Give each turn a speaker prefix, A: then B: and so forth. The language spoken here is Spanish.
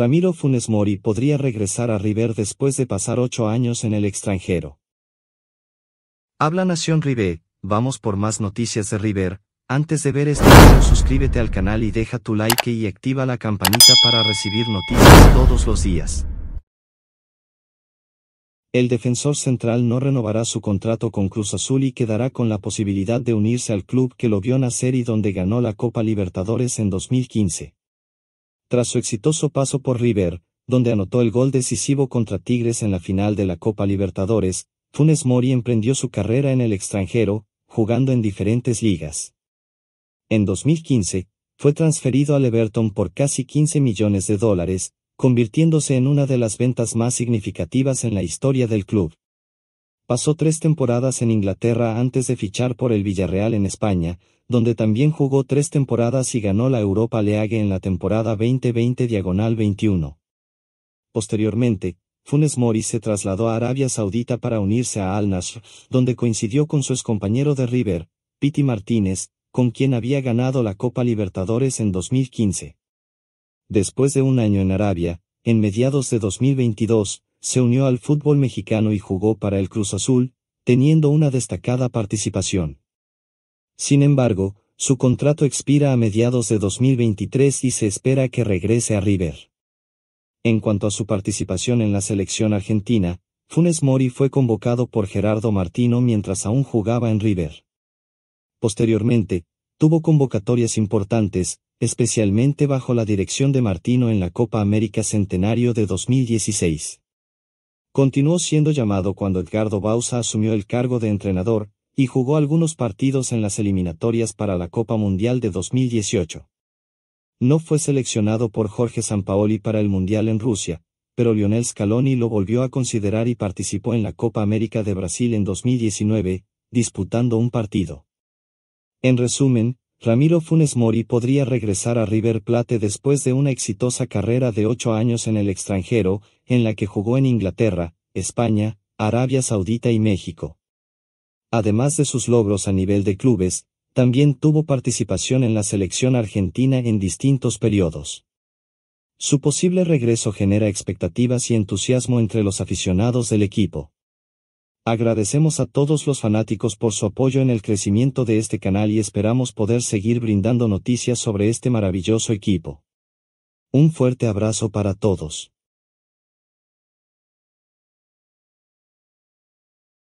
A: Ramiro Funes Mori podría regresar a River después de pasar ocho años en el extranjero. Habla Nación River, vamos por más noticias de River. Antes de ver este video suscríbete al canal y deja tu like y activa la campanita para recibir noticias todos los días. El defensor central no renovará su contrato con Cruz Azul y quedará con la posibilidad de unirse al club que lo vio nacer y donde ganó la Copa Libertadores en 2015 tras su exitoso paso por River, donde anotó el gol decisivo contra Tigres en la final de la Copa Libertadores, Funes Mori emprendió su carrera en el extranjero, jugando en diferentes ligas. En 2015, fue transferido al Everton por casi 15 millones de dólares, convirtiéndose en una de las ventas más significativas en la historia del club. Pasó tres temporadas en Inglaterra antes de fichar por el Villarreal en España, donde también jugó tres temporadas y ganó la Europa League en la temporada 2020 diagonal 21. Posteriormente, Funes Mori se trasladó a Arabia Saudita para unirse a Al Nasr, donde coincidió con su excompañero de River, Piti Martínez, con quien había ganado la Copa Libertadores en 2015. Después de un año en Arabia, en mediados de 2022, se unió al fútbol mexicano y jugó para el Cruz Azul, teniendo una destacada participación. Sin embargo, su contrato expira a mediados de 2023 y se espera que regrese a River. En cuanto a su participación en la selección argentina, Funes Mori fue convocado por Gerardo Martino mientras aún jugaba en River. Posteriormente, tuvo convocatorias importantes, especialmente bajo la dirección de Martino en la Copa América Centenario de 2016. Continuó siendo llamado cuando Edgardo Bausa asumió el cargo de entrenador, y jugó algunos partidos en las eliminatorias para la Copa Mundial de 2018. No fue seleccionado por Jorge Sampaoli para el Mundial en Rusia, pero Lionel Scaloni lo volvió a considerar y participó en la Copa América de Brasil en 2019, disputando un partido. En resumen, Ramiro Funes Mori podría regresar a River Plate después de una exitosa carrera de ocho años en el extranjero, en la que jugó en Inglaterra, España, Arabia Saudita y México. Además de sus logros a nivel de clubes, también tuvo participación en la selección argentina en distintos periodos. Su posible regreso genera expectativas y entusiasmo entre los aficionados del equipo. Agradecemos a todos los fanáticos por su apoyo en el crecimiento de este canal y esperamos poder seguir brindando noticias sobre este maravilloso equipo. Un fuerte abrazo para todos.